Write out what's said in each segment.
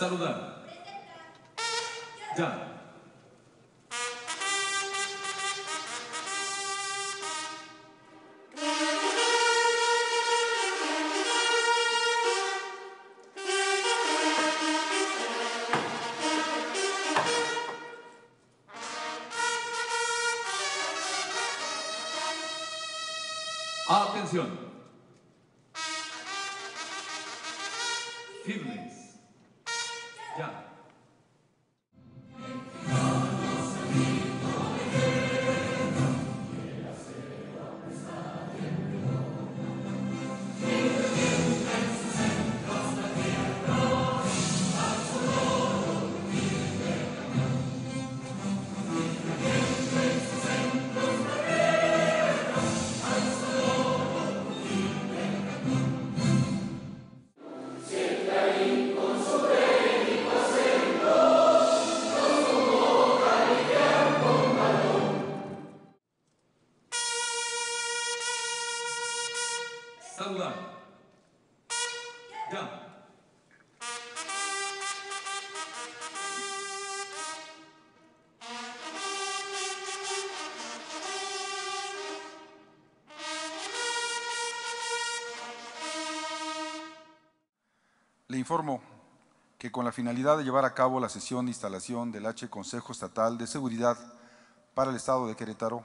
スタートダウンじゃん informo que con la finalidad de llevar a cabo la sesión de instalación del H Consejo Estatal de Seguridad para el Estado de Querétaro,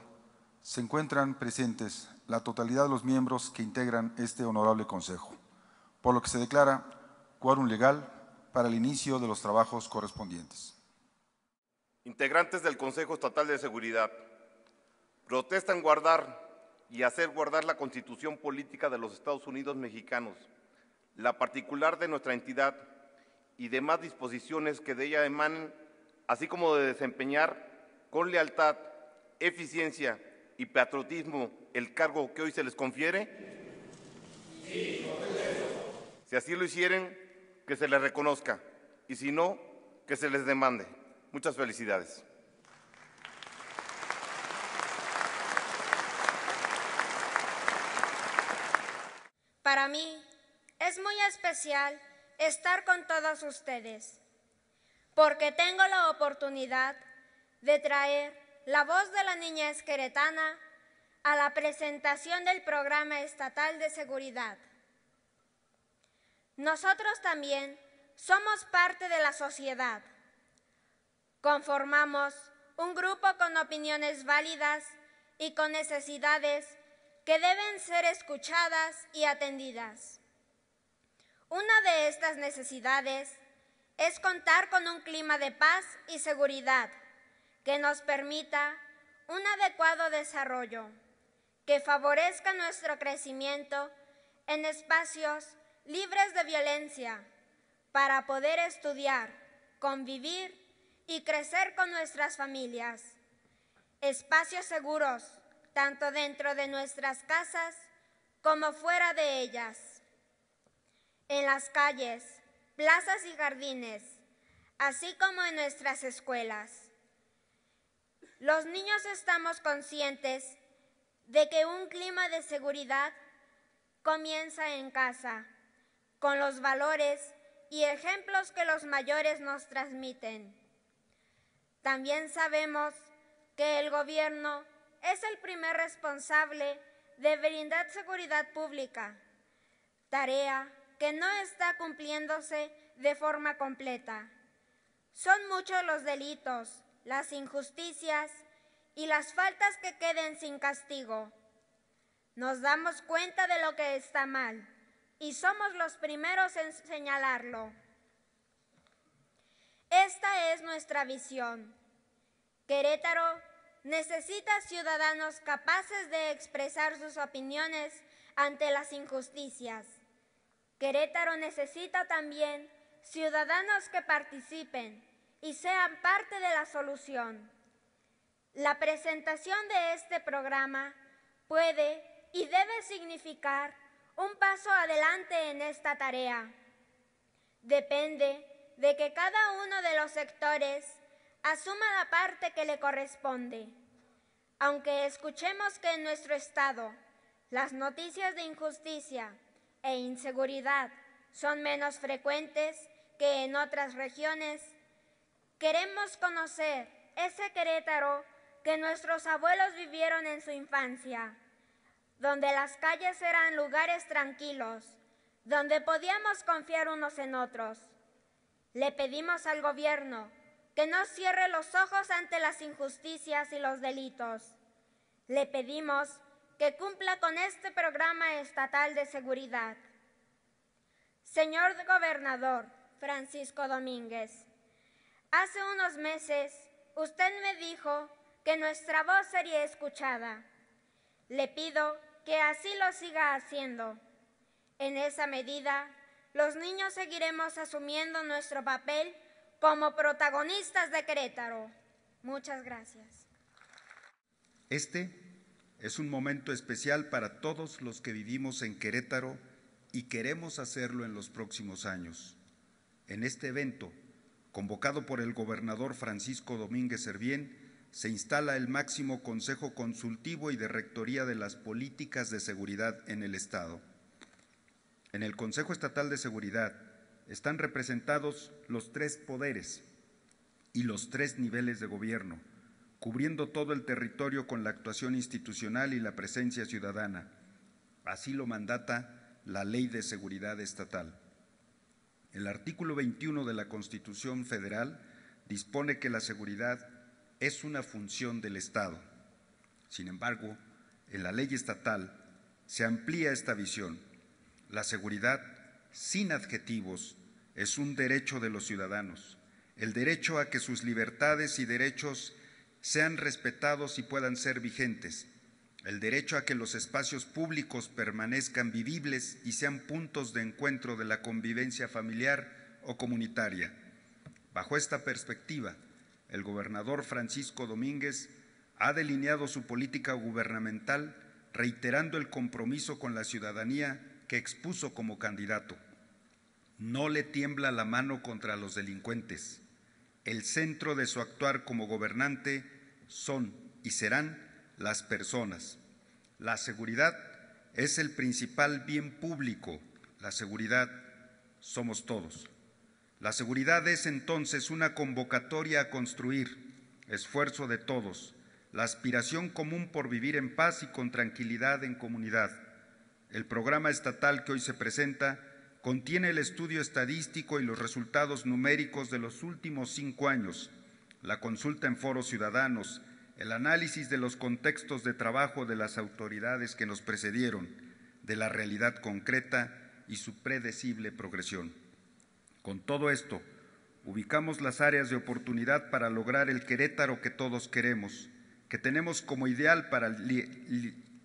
se encuentran presentes la totalidad de los miembros que integran este honorable Consejo, por lo que se declara quórum legal para el inicio de los trabajos correspondientes. Integrantes del Consejo Estatal de Seguridad, protestan guardar y hacer guardar la Constitución Política de los Estados Unidos Mexicanos la particular de nuestra entidad y demás disposiciones que de ella emanen, así como de desempeñar con lealtad, eficiencia y patriotismo el cargo que hoy se les confiere? Sí, si así lo hicieren, que se les reconozca y si no, que se les demande. Muchas felicidades. Para mí, es muy especial estar con todos ustedes, porque tengo la oportunidad de traer la voz de la niña esqueretana a la presentación del Programa Estatal de Seguridad. Nosotros también somos parte de la sociedad. Conformamos un grupo con opiniones válidas y con necesidades que deben ser escuchadas y atendidas. Una de estas necesidades es contar con un clima de paz y seguridad que nos permita un adecuado desarrollo, que favorezca nuestro crecimiento en espacios libres de violencia para poder estudiar, convivir y crecer con nuestras familias. Espacios seguros, tanto dentro de nuestras casas como fuera de ellas en las calles, plazas y jardines, así como en nuestras escuelas. Los niños estamos conscientes de que un clima de seguridad comienza en casa, con los valores y ejemplos que los mayores nos transmiten. También sabemos que el gobierno es el primer responsable de brindar seguridad pública, tarea que no está cumpliéndose de forma completa. Son muchos los delitos, las injusticias y las faltas que queden sin castigo. Nos damos cuenta de lo que está mal y somos los primeros en señalarlo. Esta es nuestra visión. Querétaro necesita ciudadanos capaces de expresar sus opiniones ante las injusticias Querétaro necesita también ciudadanos que participen y sean parte de la solución. La presentación de este programa puede y debe significar un paso adelante en esta tarea. Depende de que cada uno de los sectores asuma la parte que le corresponde. Aunque escuchemos que en nuestro estado las noticias de injusticia, e inseguridad son menos frecuentes que en otras regiones. Queremos conocer ese Querétaro que nuestros abuelos vivieron en su infancia, donde las calles eran lugares tranquilos, donde podíamos confiar unos en otros. Le pedimos al gobierno que no cierre los ojos ante las injusticias y los delitos. Le pedimos que cumpla con este programa estatal de seguridad. Señor Gobernador Francisco Domínguez, hace unos meses usted me dijo que nuestra voz sería escuchada. Le pido que así lo siga haciendo. En esa medida, los niños seguiremos asumiendo nuestro papel como protagonistas de Querétaro. Muchas gracias. Este es un momento especial para todos los que vivimos en Querétaro y queremos hacerlo en los próximos años. En este evento, convocado por el gobernador Francisco Domínguez Servién, se instala el máximo Consejo Consultivo y de Rectoría de las Políticas de Seguridad en el Estado. En el Consejo Estatal de Seguridad están representados los tres poderes y los tres niveles de gobierno cubriendo todo el territorio con la actuación institucional y la presencia ciudadana. Así lo mandata la Ley de Seguridad Estatal. El artículo 21 de la Constitución Federal dispone que la seguridad es una función del Estado. Sin embargo, en la ley estatal se amplía esta visión. La seguridad, sin adjetivos, es un derecho de los ciudadanos, el derecho a que sus libertades y derechos sean respetados y puedan ser vigentes, el derecho a que los espacios públicos permanezcan vivibles y sean puntos de encuentro de la convivencia familiar o comunitaria. Bajo esta perspectiva, el gobernador Francisco Domínguez ha delineado su política gubernamental reiterando el compromiso con la ciudadanía que expuso como candidato. No le tiembla la mano contra los delincuentes. El centro de su actuar como gobernante son y serán las personas. La seguridad es el principal bien público. La seguridad somos todos. La seguridad es entonces una convocatoria a construir, esfuerzo de todos, la aspiración común por vivir en paz y con tranquilidad en comunidad. El programa estatal que hoy se presenta contiene el estudio estadístico y los resultados numéricos de los últimos cinco años la consulta en foros ciudadanos, el análisis de los contextos de trabajo de las autoridades que nos precedieron, de la realidad concreta y su predecible progresión. Con todo esto, ubicamos las áreas de oportunidad para lograr el Querétaro que todos queremos, que tenemos como ideal para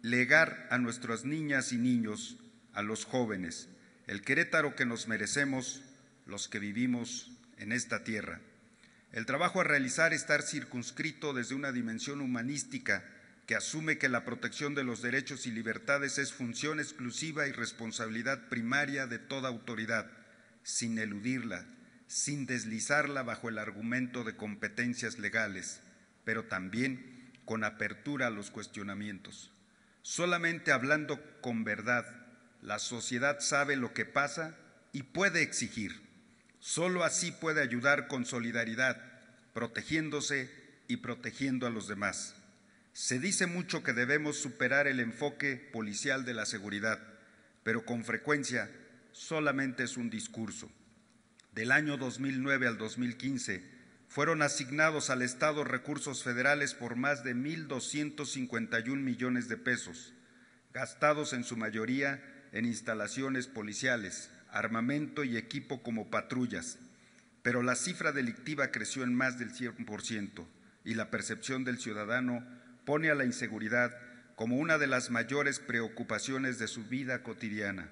legar a nuestras niñas y niños, a los jóvenes, el Querétaro que nos merecemos los que vivimos en esta tierra. El trabajo a realizar está circunscrito desde una dimensión humanística que asume que la protección de los derechos y libertades es función exclusiva y responsabilidad primaria de toda autoridad, sin eludirla, sin deslizarla bajo el argumento de competencias legales, pero también con apertura a los cuestionamientos. Solamente hablando con verdad, la sociedad sabe lo que pasa y puede exigir Solo así puede ayudar con solidaridad, protegiéndose y protegiendo a los demás. Se dice mucho que debemos superar el enfoque policial de la seguridad, pero con frecuencia solamente es un discurso. Del año 2009 al 2015 fueron asignados al Estado recursos federales por más de 1.251 millones de pesos, gastados en su mayoría en instalaciones policiales, armamento y equipo como patrullas, pero la cifra delictiva creció en más del 100% y la percepción del ciudadano pone a la inseguridad como una de las mayores preocupaciones de su vida cotidiana.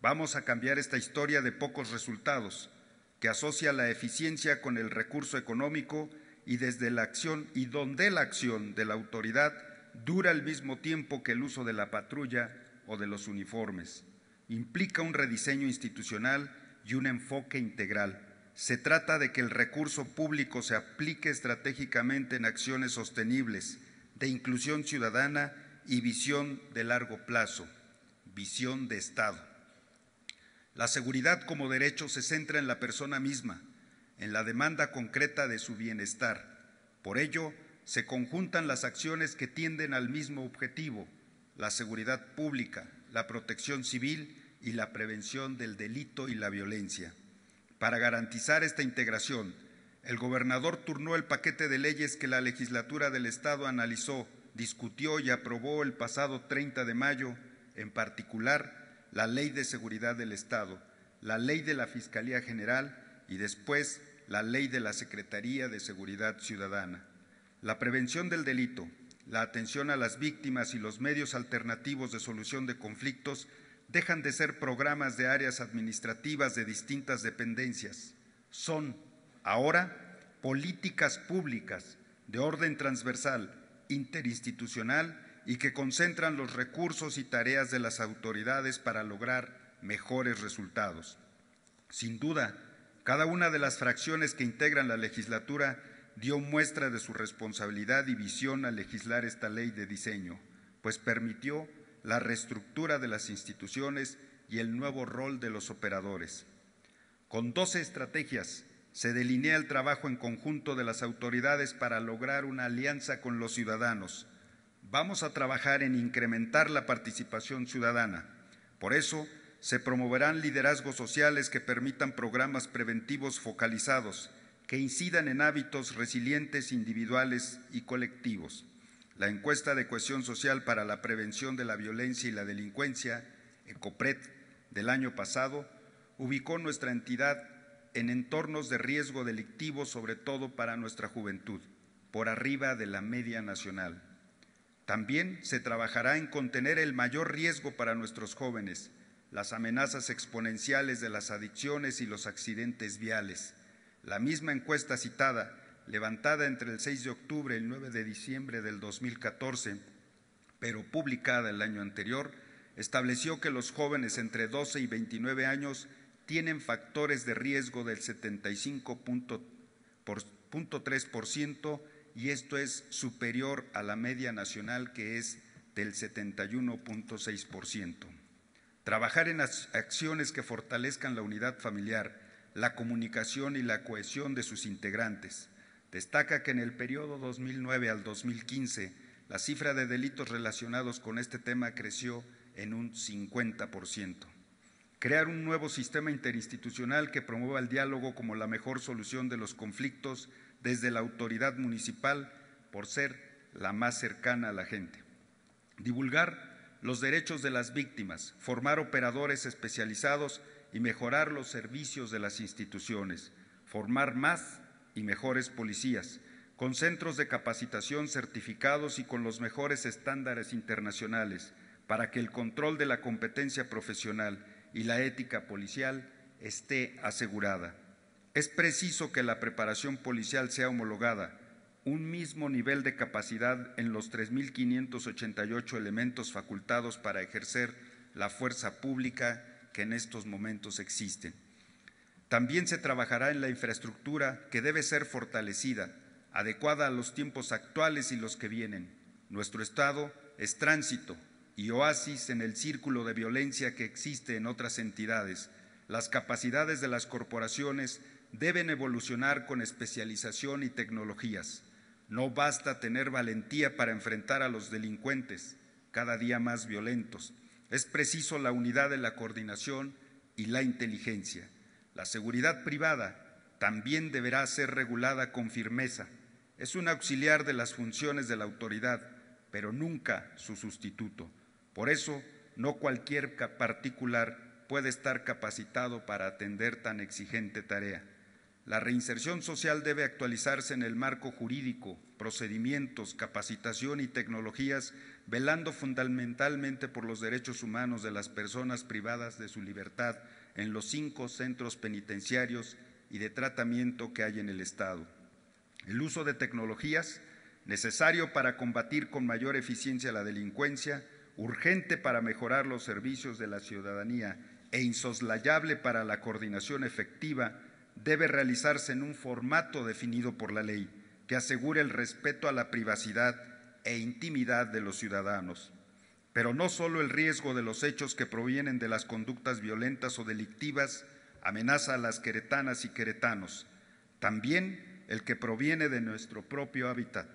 Vamos a cambiar esta historia de pocos resultados, que asocia la eficiencia con el recurso económico y desde la acción y donde la acción de la autoridad dura al mismo tiempo que el uso de la patrulla o de los uniformes implica un rediseño institucional y un enfoque integral. Se trata de que el recurso público se aplique estratégicamente en acciones sostenibles de inclusión ciudadana y visión de largo plazo, visión de Estado. La seguridad como derecho se centra en la persona misma, en la demanda concreta de su bienestar. Por ello, se conjuntan las acciones que tienden al mismo objetivo, la seguridad pública, la protección civil y la prevención del delito y la violencia. Para garantizar esta integración, el gobernador turnó el paquete de leyes que la legislatura del Estado analizó, discutió y aprobó el pasado 30 de mayo, en particular la Ley de Seguridad del Estado, la Ley de la Fiscalía General y después la Ley de la Secretaría de Seguridad Ciudadana. La prevención del delito, la atención a las víctimas y los medios alternativos de solución de conflictos dejan de ser programas de áreas administrativas de distintas dependencias. Son, ahora, políticas públicas de orden transversal, interinstitucional y que concentran los recursos y tareas de las autoridades para lograr mejores resultados. Sin duda, cada una de las fracciones que integran la legislatura dio muestra de su responsabilidad y visión al legislar esta ley de diseño, pues permitió la reestructura de las instituciones y el nuevo rol de los operadores. Con 12 estrategias se delinea el trabajo en conjunto de las autoridades para lograr una alianza con los ciudadanos. Vamos a trabajar en incrementar la participación ciudadana. Por eso, se promoverán liderazgos sociales que permitan programas preventivos focalizados que incidan en hábitos resilientes individuales y colectivos. La encuesta de cohesión social para la prevención de la violencia y la delincuencia, ECOPRED, del año pasado, ubicó nuestra entidad en entornos de riesgo delictivo, sobre todo para nuestra juventud, por arriba de la media nacional. También se trabajará en contener el mayor riesgo para nuestros jóvenes, las amenazas exponenciales de las adicciones y los accidentes viales la misma encuesta citada, levantada entre el 6 de octubre y el 9 de diciembre del 2014, pero publicada el año anterior, estableció que los jóvenes entre 12 y 29 años tienen factores de riesgo del 75.3% y esto es superior a la media nacional que es del 71.6%. Trabajar en acciones que fortalezcan la unidad familiar, la comunicación y la cohesión de sus integrantes. Destaca que en el periodo 2009 al 2015, la cifra de delitos relacionados con este tema creció en un 50%. Crear un nuevo sistema interinstitucional que promueva el diálogo como la mejor solución de los conflictos desde la autoridad municipal por ser la más cercana a la gente. Divulgar los derechos de las víctimas, formar operadores especializados y mejorar los servicios de las instituciones, formar más y mejores policías, con centros de capacitación certificados y con los mejores estándares internacionales, para que el control de la competencia profesional y la ética policial esté asegurada. Es preciso que la preparación policial sea homologada, un mismo nivel de capacidad en los 3.588 elementos facultados para ejercer la fuerza pública que en estos momentos existen. También se trabajará en la infraestructura que debe ser fortalecida, adecuada a los tiempos actuales y los que vienen. Nuestro Estado es tránsito y oasis en el círculo de violencia que existe en otras entidades. Las capacidades de las corporaciones deben evolucionar con especialización y tecnologías. No basta tener valentía para enfrentar a los delincuentes, cada día más violentos, es preciso la unidad de la coordinación y la inteligencia. La seguridad privada también deberá ser regulada con firmeza. Es un auxiliar de las funciones de la autoridad, pero nunca su sustituto. Por eso, no cualquier particular puede estar capacitado para atender tan exigente tarea. La reinserción social debe actualizarse en el marco jurídico, procedimientos, capacitación y tecnologías velando fundamentalmente por los derechos humanos de las personas privadas de su libertad en los cinco centros penitenciarios y de tratamiento que hay en el Estado. El uso de tecnologías, necesario para combatir con mayor eficiencia la delincuencia, urgente para mejorar los servicios de la ciudadanía e insoslayable para la coordinación efectiva, debe realizarse en un formato definido por la ley que asegure el respeto a la privacidad e intimidad de los ciudadanos. Pero no solo el riesgo de los hechos que provienen de las conductas violentas o delictivas amenaza a las queretanas y queretanos, también el que proviene de nuestro propio hábitat,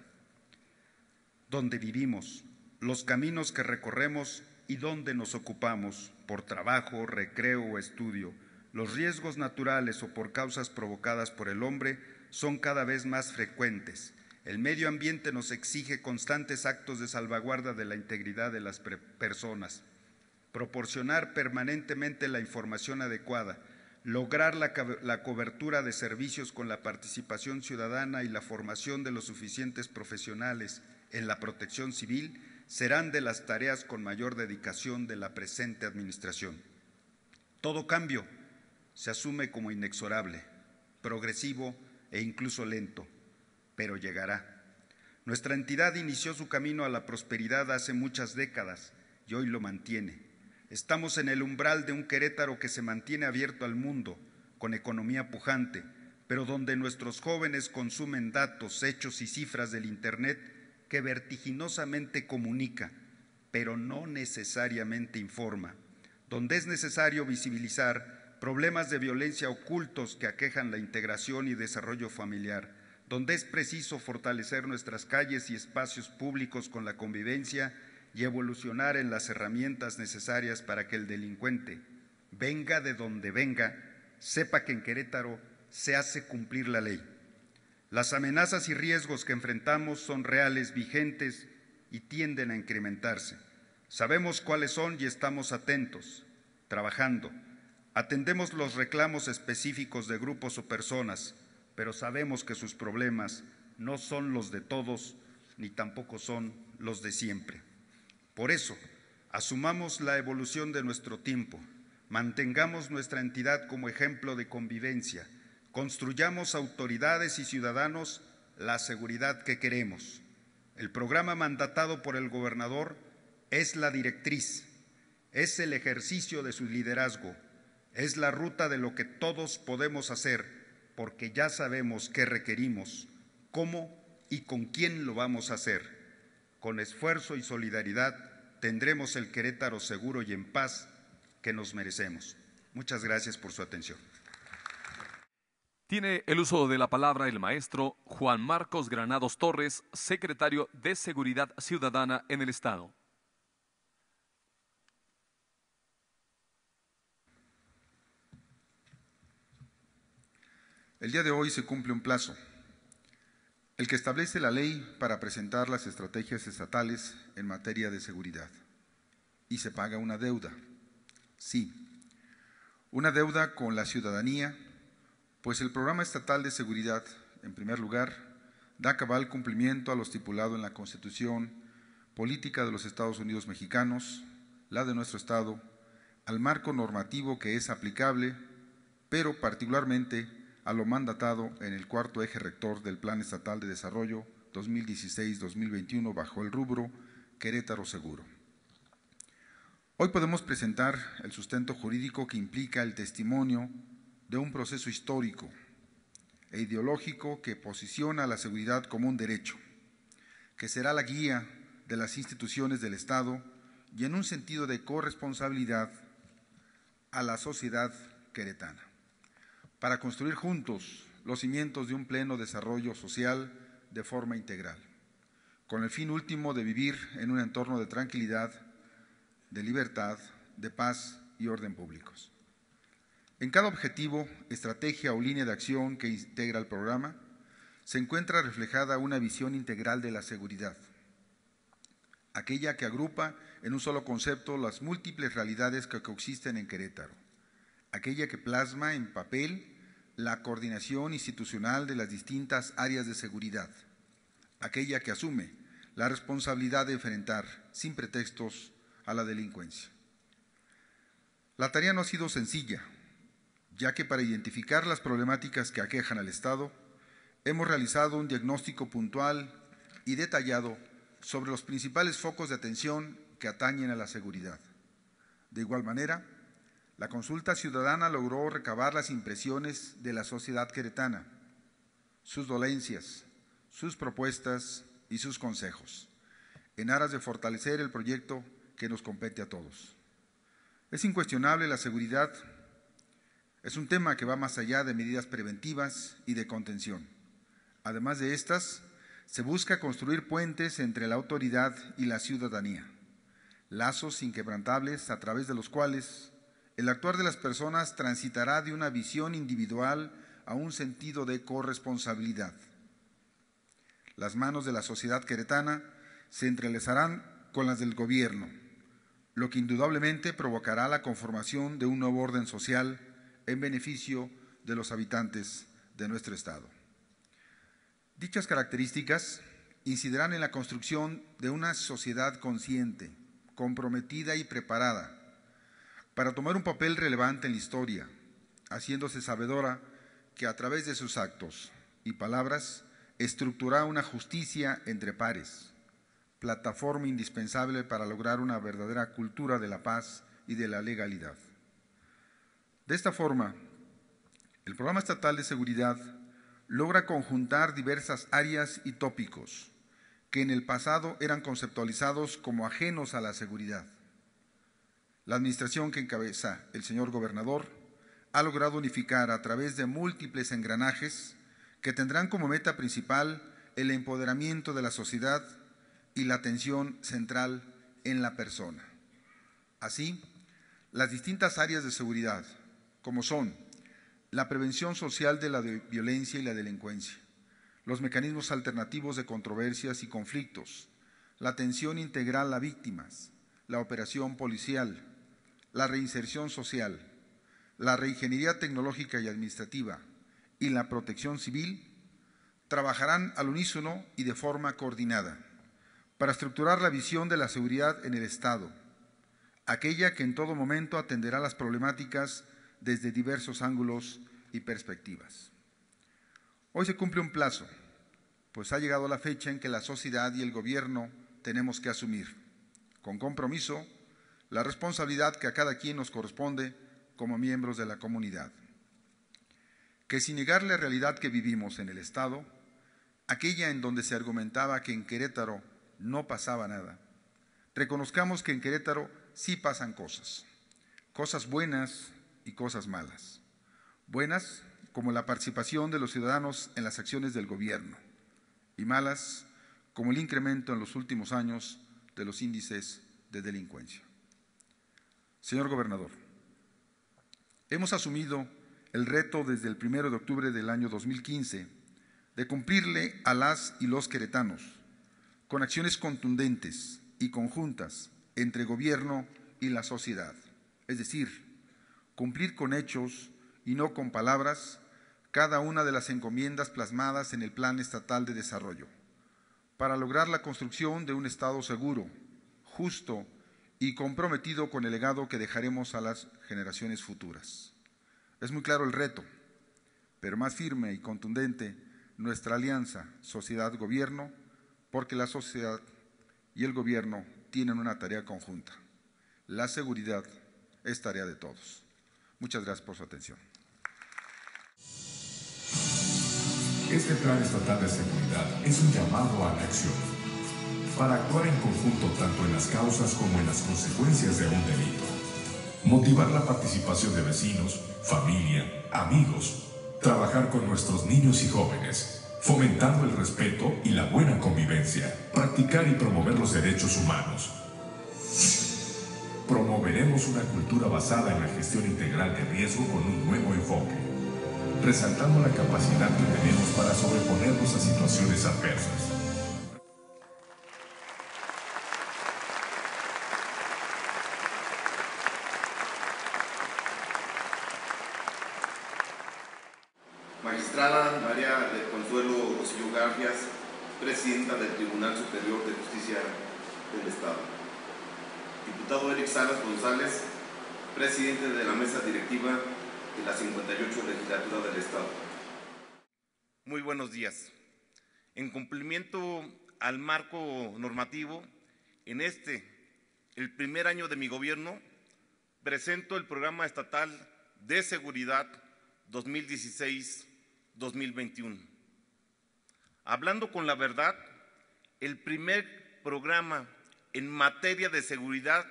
donde vivimos, los caminos que recorremos y donde nos ocupamos, por trabajo, recreo o estudio. Los riesgos naturales o por causas provocadas por el hombre son cada vez más frecuentes el medio ambiente nos exige constantes actos de salvaguarda de la integridad de las personas, proporcionar permanentemente la información adecuada, lograr la, cobertura de servicios con la participación ciudadana y la formación de los suficientes profesionales en la protección civil serán de las tareas con mayor dedicación de la presente Administración. Todo cambio se asume como inexorable, progresivo e incluso lento pero llegará. Nuestra entidad inició su camino a la prosperidad hace muchas décadas y hoy lo mantiene. Estamos en el umbral de un Querétaro que se mantiene abierto al mundo, con economía pujante, pero donde nuestros jóvenes consumen datos, hechos y cifras del Internet que vertiginosamente comunica, pero no necesariamente informa, donde es necesario visibilizar problemas de violencia ocultos que aquejan la integración y desarrollo familiar, donde es preciso fortalecer nuestras calles y espacios públicos con la convivencia y evolucionar en las herramientas necesarias para que el delincuente, venga de donde venga, sepa que en Querétaro se hace cumplir la ley. Las amenazas y riesgos que enfrentamos son reales, vigentes y tienden a incrementarse. Sabemos cuáles son y estamos atentos, trabajando. Atendemos los reclamos específicos de grupos o personas, pero sabemos que sus problemas no son los de todos ni tampoco son los de siempre. Por eso, asumamos la evolución de nuestro tiempo, mantengamos nuestra entidad como ejemplo de convivencia, construyamos autoridades y ciudadanos la seguridad que queremos. El programa mandatado por el gobernador es la directriz, es el ejercicio de su liderazgo, es la ruta de lo que todos podemos hacer porque ya sabemos qué requerimos, cómo y con quién lo vamos a hacer. Con esfuerzo y solidaridad tendremos el Querétaro seguro y en paz que nos merecemos. Muchas gracias por su atención. Tiene el uso de la palabra el maestro Juan Marcos Granados Torres, secretario de Seguridad Ciudadana en el Estado. El día de hoy se cumple un plazo, el que establece la ley para presentar las estrategias estatales en materia de seguridad. Y se paga una deuda, sí, una deuda con la ciudadanía, pues el Programa Estatal de Seguridad, en primer lugar, da cabal cumplimiento a lo estipulado en la Constitución, política de los Estados Unidos mexicanos, la de nuestro Estado, al marco normativo que es aplicable, pero particularmente a lo mandatado en el cuarto eje rector del Plan Estatal de Desarrollo 2016-2021 bajo el rubro Querétaro Seguro. Hoy podemos presentar el sustento jurídico que implica el testimonio de un proceso histórico e ideológico que posiciona la seguridad como un derecho, que será la guía de las instituciones del Estado y en un sentido de corresponsabilidad a la sociedad queretana para construir juntos los cimientos de un pleno desarrollo social de forma integral, con el fin último de vivir en un entorno de tranquilidad, de libertad, de paz y orden públicos. En cada objetivo, estrategia o línea de acción que integra el programa, se encuentra reflejada una visión integral de la seguridad, aquella que agrupa en un solo concepto las múltiples realidades que coexisten en Querétaro, aquella que plasma en papel la coordinación institucional de las distintas áreas de seguridad, aquella que asume la responsabilidad de enfrentar, sin pretextos, a la delincuencia. La tarea no ha sido sencilla, ya que para identificar las problemáticas que aquejan al Estado, hemos realizado un diagnóstico puntual y detallado sobre los principales focos de atención que atañen a la seguridad. De igual manera, la consulta ciudadana logró recabar las impresiones de la sociedad queretana, sus dolencias, sus propuestas y sus consejos, en aras de fortalecer el proyecto que nos compete a todos. Es incuestionable la seguridad. Es un tema que va más allá de medidas preventivas y de contención. Además de estas, se busca construir puentes entre la autoridad y la ciudadanía, lazos inquebrantables a través de los cuales el actuar de las personas transitará de una visión individual a un sentido de corresponsabilidad. Las manos de la sociedad queretana se entrelazarán con las del gobierno, lo que indudablemente provocará la conformación de un nuevo orden social en beneficio de los habitantes de nuestro Estado. Dichas características incidirán en la construcción de una sociedad consciente, comprometida y preparada para tomar un papel relevante en la historia, haciéndose sabedora que a través de sus actos y palabras estructurará una justicia entre pares, plataforma indispensable para lograr una verdadera cultura de la paz y de la legalidad. De esta forma, el Programa Estatal de Seguridad logra conjuntar diversas áreas y tópicos que en el pasado eran conceptualizados como ajenos a la seguridad la administración que encabeza el señor gobernador ha logrado unificar a través de múltiples engranajes que tendrán como meta principal el empoderamiento de la sociedad y la atención central en la persona. Así, las distintas áreas de seguridad, como son la prevención social de la violencia y la delincuencia, los mecanismos alternativos de controversias y conflictos, la atención integral a víctimas, la operación policial, la reinserción social, la reingeniería tecnológica y administrativa y la protección civil trabajarán al unísono y de forma coordinada para estructurar la visión de la seguridad en el Estado, aquella que en todo momento atenderá las problemáticas desde diversos ángulos y perspectivas. Hoy se cumple un plazo, pues ha llegado la fecha en que la sociedad y el gobierno tenemos que asumir, con compromiso, la responsabilidad que a cada quien nos corresponde como miembros de la comunidad. Que sin negar la realidad que vivimos en el Estado, aquella en donde se argumentaba que en Querétaro no pasaba nada, reconozcamos que en Querétaro sí pasan cosas, cosas buenas y cosas malas. Buenas como la participación de los ciudadanos en las acciones del gobierno y malas como el incremento en los últimos años de los índices de delincuencia. Señor gobernador, hemos asumido el reto desde el 1 de octubre del año 2015 de cumplirle a las y los queretanos con acciones contundentes y conjuntas entre gobierno y la sociedad. Es decir, cumplir con hechos y no con palabras cada una de las encomiendas plasmadas en el Plan Estatal de Desarrollo para lograr la construcción de un Estado seguro, justo y y comprometido con el legado que dejaremos a las generaciones futuras. Es muy claro el reto, pero más firme y contundente nuestra alianza sociedad-gobierno, porque la sociedad y el gobierno tienen una tarea conjunta. La seguridad es tarea de todos. Muchas gracias por su atención. Este plan estatal de seguridad es un llamado a la acción para actuar en conjunto tanto en las causas como en las consecuencias de un delito. Motivar la participación de vecinos, familia, amigos. Trabajar con nuestros niños y jóvenes, fomentando el respeto y la buena convivencia. Practicar y promover los derechos humanos. Promoveremos una cultura basada en la gestión integral de riesgo con un nuevo enfoque, resaltando la capacidad que tenemos para sobreponernos a situaciones adversas María del Consuelo Rosillo Garfias, presidenta del Tribunal Superior de Justicia del Estado. Diputado Eric Salas González, presidente de la mesa directiva de la 58 legislatura del Estado. Muy buenos días. En cumplimiento al marco normativo, en este, el primer año de mi gobierno, presento el Programa Estatal de Seguridad 2016 2021. Hablando con la verdad, el primer programa en materia de seguridad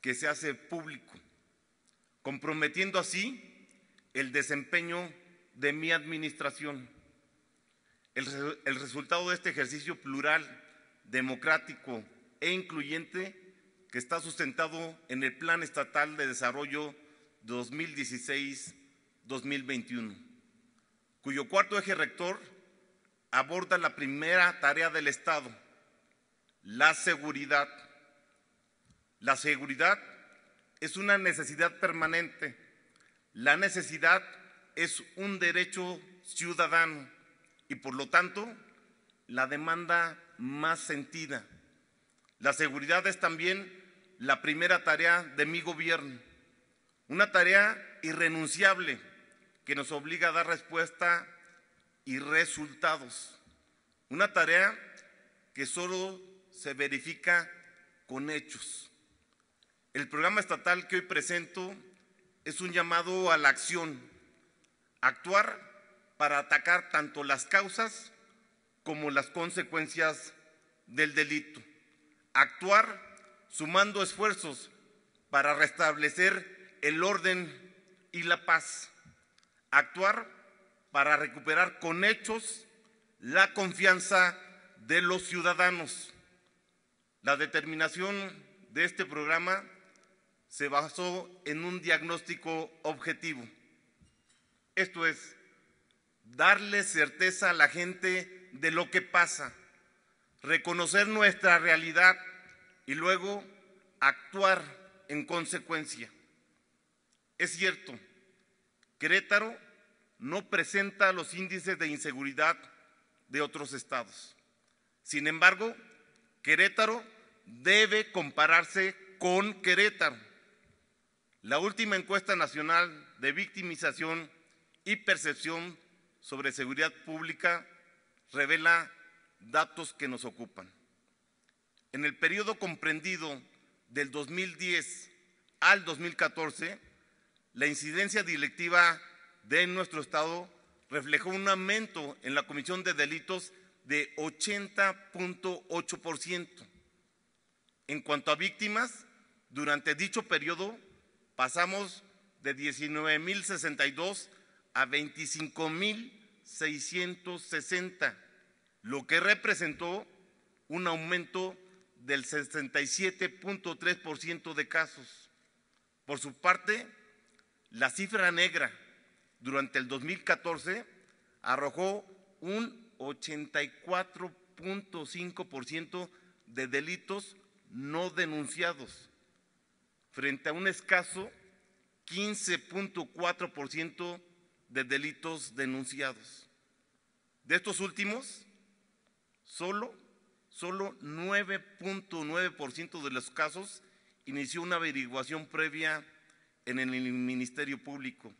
que se hace público, comprometiendo así el desempeño de mi administración. El, resultado de este ejercicio plural, democrático e incluyente que está sustentado en el Plan Estatal de Desarrollo 2016-2021 cuyo cuarto eje rector aborda la primera tarea del Estado, la seguridad. La seguridad es una necesidad permanente. La necesidad es un derecho ciudadano y por lo tanto la demanda más sentida. La seguridad es también la primera tarea de mi gobierno, una tarea irrenunciable que nos obliga a dar respuesta y resultados. Una tarea que solo se verifica con hechos. El programa estatal que hoy presento es un llamado a la acción, actuar para atacar tanto las causas como las consecuencias del delito, actuar sumando esfuerzos para restablecer el orden y la paz actuar para recuperar con hechos la confianza de los ciudadanos. La determinación de este programa se basó en un diagnóstico objetivo. Esto es, darle certeza a la gente de lo que pasa, reconocer nuestra realidad y luego actuar en consecuencia. Es cierto, Querétaro no presenta los índices de inseguridad de otros estados. Sin embargo, Querétaro debe compararse con Querétaro. La última encuesta nacional de victimización y percepción sobre seguridad pública revela datos que nos ocupan. En el periodo comprendido del 2010 al 2014, la incidencia directiva de nuestro Estado reflejó un aumento en la comisión de delitos de 80.8%. En cuanto a víctimas, durante dicho periodo pasamos de 19.062 a 25.660, lo que representó un aumento del 67.3% de casos. Por su parte, la cifra negra durante el 2014 arrojó un 84.5% de delitos no denunciados, frente a un escaso 15.4% de delitos denunciados. De estos últimos, solo, solo 9.9% de los casos inició una averiguación previa en el Ministerio Público.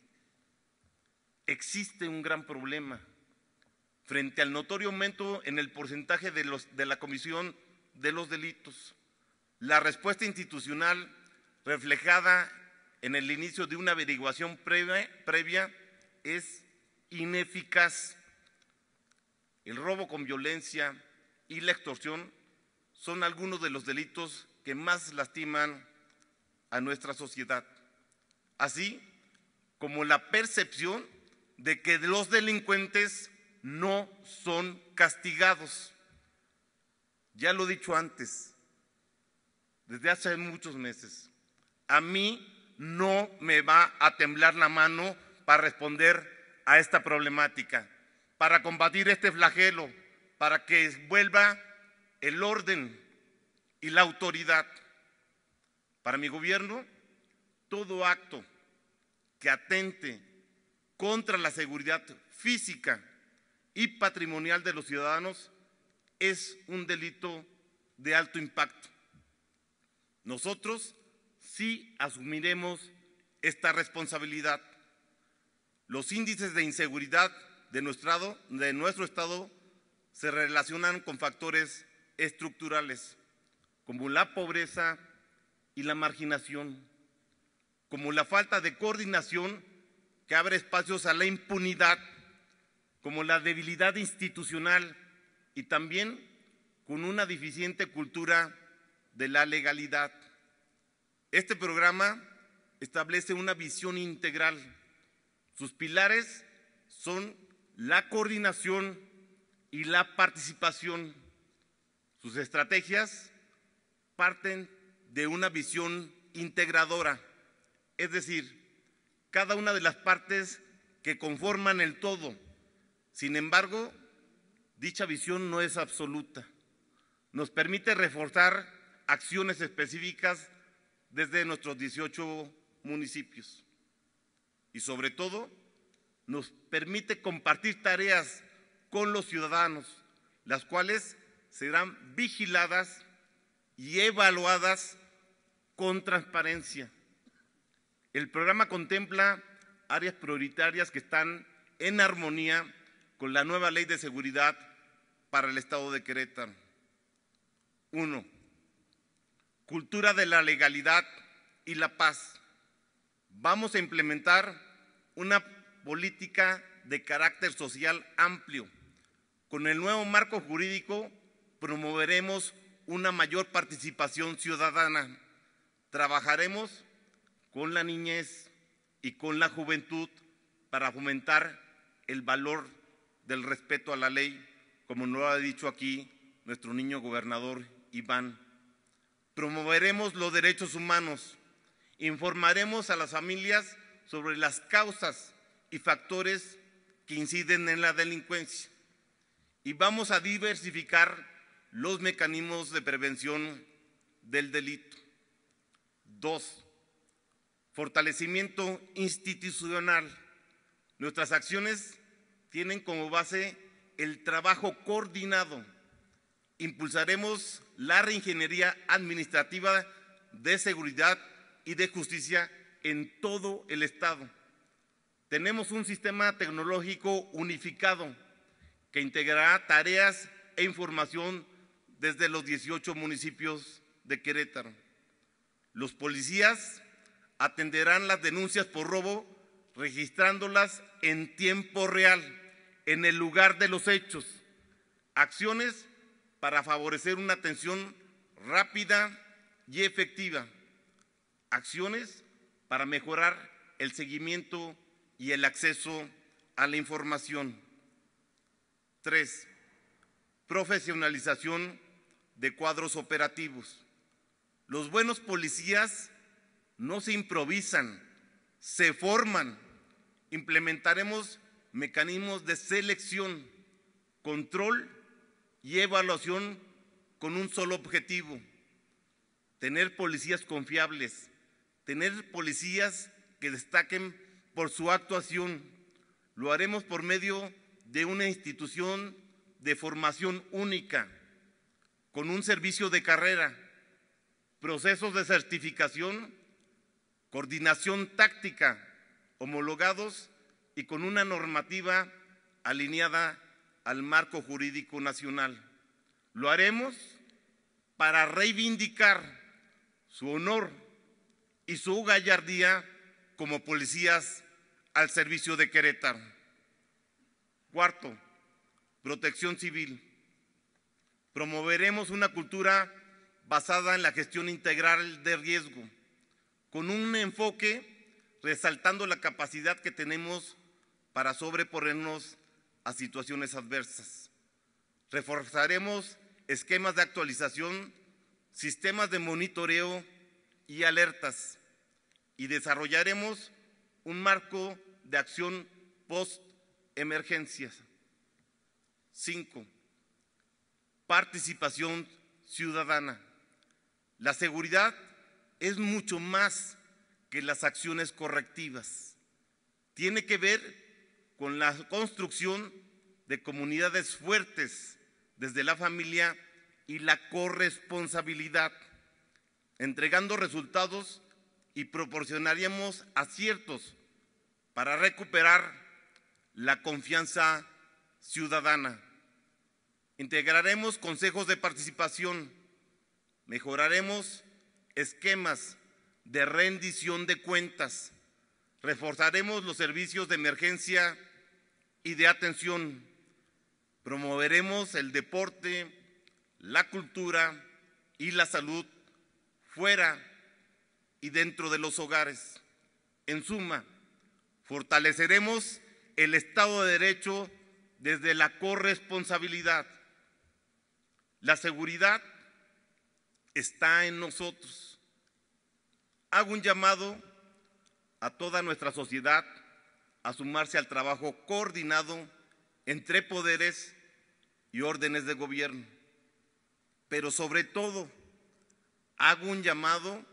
Existe un gran problema frente al notorio aumento en el porcentaje de, la comisión de los delitos. La respuesta institucional reflejada en el inicio de una averiguación previa es ineficaz. El robo con violencia y la extorsión son algunos de los delitos que más lastiman a nuestra sociedad así como la percepción de que los delincuentes no son castigados. Ya lo he dicho antes, desde hace muchos meses, a mí no me va a temblar la mano para responder a esta problemática, para combatir este flagelo, para que vuelva el orden y la autoridad. Para mi gobierno, todo acto que atente contra la seguridad física y patrimonial de los ciudadanos es un delito de alto impacto. Nosotros sí asumiremos esta responsabilidad. Los índices de inseguridad de nuestro, de nuestro Estado se relacionan con factores estructurales, como la pobreza y la marginación como la falta de coordinación que abre espacios a la impunidad, como la debilidad institucional y también con una deficiente cultura de la legalidad. Este programa establece una visión integral. Sus pilares son la coordinación y la participación. Sus estrategias parten de una visión integradora es decir, cada una de las partes que conforman el todo. Sin embargo, dicha visión no es absoluta. Nos permite reforzar acciones específicas desde nuestros 18 municipios. Y sobre todo, nos permite compartir tareas con los ciudadanos, las cuales serán vigiladas y evaluadas con transparencia. El programa contempla áreas prioritarias que están en armonía con la nueva ley de seguridad para el Estado de Querétaro. Uno, cultura de la legalidad y la paz. Vamos a implementar una política de carácter social amplio. Con el nuevo marco jurídico promoveremos una mayor participación ciudadana. Trabajaremos con la niñez y con la juventud para fomentar el valor del respeto a la ley, como nos lo ha dicho aquí nuestro niño gobernador Iván. Promoveremos los derechos humanos, informaremos a las familias sobre las causas y factores que inciden en la delincuencia y vamos a diversificar los mecanismos de prevención del delito. Dos, fortalecimiento institucional. Nuestras acciones tienen como base el trabajo coordinado. Impulsaremos la reingeniería administrativa de seguridad y de justicia en todo el Estado. Tenemos un sistema tecnológico unificado que integrará tareas e información desde los 18 municipios de Querétaro. Los policías atenderán las denuncias por robo registrándolas en tiempo real, en el lugar de los hechos. Acciones para favorecer una atención rápida y efectiva. Acciones para mejorar el seguimiento y el acceso a la información. Tres, profesionalización de cuadros operativos. Los buenos policías no se improvisan, se forman. Implementaremos mecanismos de selección, control y evaluación con un solo objetivo, tener policías confiables, tener policías que destaquen por su actuación. Lo haremos por medio de una institución de formación única, con un servicio de carrera, procesos de certificación coordinación táctica, homologados y con una normativa alineada al marco jurídico nacional. Lo haremos para reivindicar su honor y su gallardía como policías al servicio de Querétaro. Cuarto, protección civil. Promoveremos una cultura basada en la gestión integral de riesgo con un enfoque resaltando la capacidad que tenemos para sobreponernos a situaciones adversas. Reforzaremos esquemas de actualización, sistemas de monitoreo y alertas y desarrollaremos un marco de acción post-emergencias. Cinco, Participación ciudadana. La seguridad es mucho más que las acciones correctivas. Tiene que ver con la construcción de comunidades fuertes desde la familia y la corresponsabilidad, entregando resultados y proporcionaríamos aciertos para recuperar la confianza ciudadana. Integraremos consejos de participación, mejoraremos esquemas de rendición de cuentas. Reforzaremos los servicios de emergencia y de atención. Promoveremos el deporte, la cultura y la salud fuera y dentro de los hogares. En suma, fortaleceremos el Estado de Derecho desde la corresponsabilidad. La seguridad está en nosotros. Hago un llamado a toda nuestra sociedad a sumarse al trabajo coordinado entre poderes y órdenes de gobierno. Pero sobre todo, hago un llamado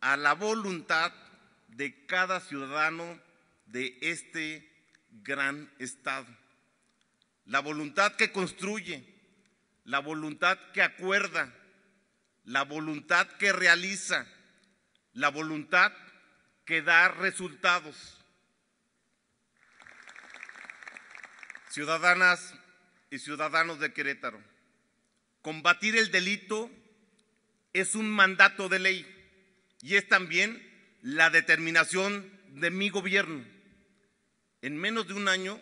a la voluntad de cada ciudadano de este gran Estado. La voluntad que construye, la voluntad que acuerda, la voluntad que realiza, la voluntad que da resultados. Ciudadanas y ciudadanos de Querétaro, combatir el delito es un mandato de ley y es también la determinación de mi gobierno. En menos de un año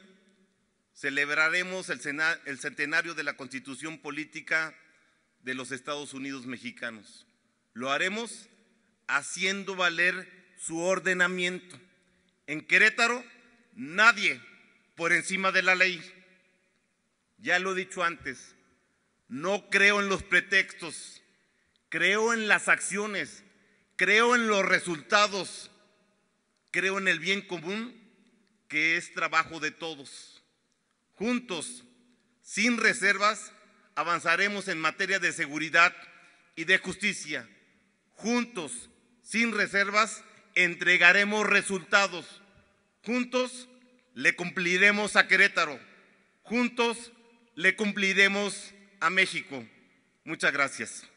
celebraremos el, centenario de la Constitución Política de los Estados Unidos mexicanos. Lo haremos haciendo valer su ordenamiento. En Querétaro, nadie por encima de la ley. Ya lo he dicho antes, no creo en los pretextos, creo en las acciones, creo en los resultados, creo en el bien común que es trabajo de todos. Juntos, sin reservas, avanzaremos en materia de seguridad y de justicia. Juntos, sin reservas, entregaremos resultados. Juntos, le cumpliremos a Querétaro. Juntos, le cumpliremos a México. Muchas gracias.